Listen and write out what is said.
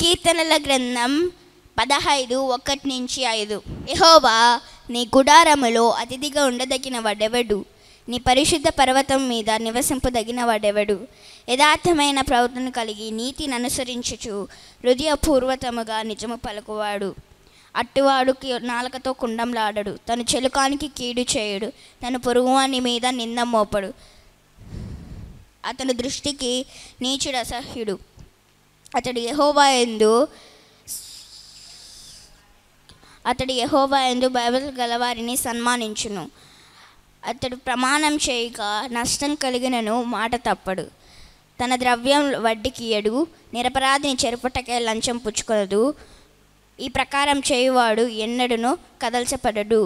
కీర్తనల గ్రంథం పదహైదు ఒకటి నుంచి ఐదు యహోవా నీ గుడారములో అతిథిగా ఉండదగిన వాడెవడు నీ పరిశుద్ధ పర్వతం మీద నివసింపదగిన వాడెవడు యథార్థమైన ప్రవర్తన కలిగి నీతిని అనుసరించుచు హృదయపూర్వతముగా నిజము పలుకువాడు అట్టివాడుకి నాలుకతో కుండంలాడడు తను చెలుకానికి కీడు చేయడు తను పొరుగువాని మీద నింద మోపడు అతని దృష్టికి నీచుడు అసహ్యుడు అతడు యహోవా ఎందు అతడు యహోవా ఎందు బైబిల్ గలవారిని సన్మానించును అతడు ప్రమాణం చేయక నష్టం కలిగినను మాట తప్పడు తన ద్రవ్యం వడ్డీకియడు నిరపరాధిని చెరుపుటకే లంచం పుచ్చుకొనదు ఈ ప్రకారం చేయువాడు ఎన్నడను కదల్చపడడు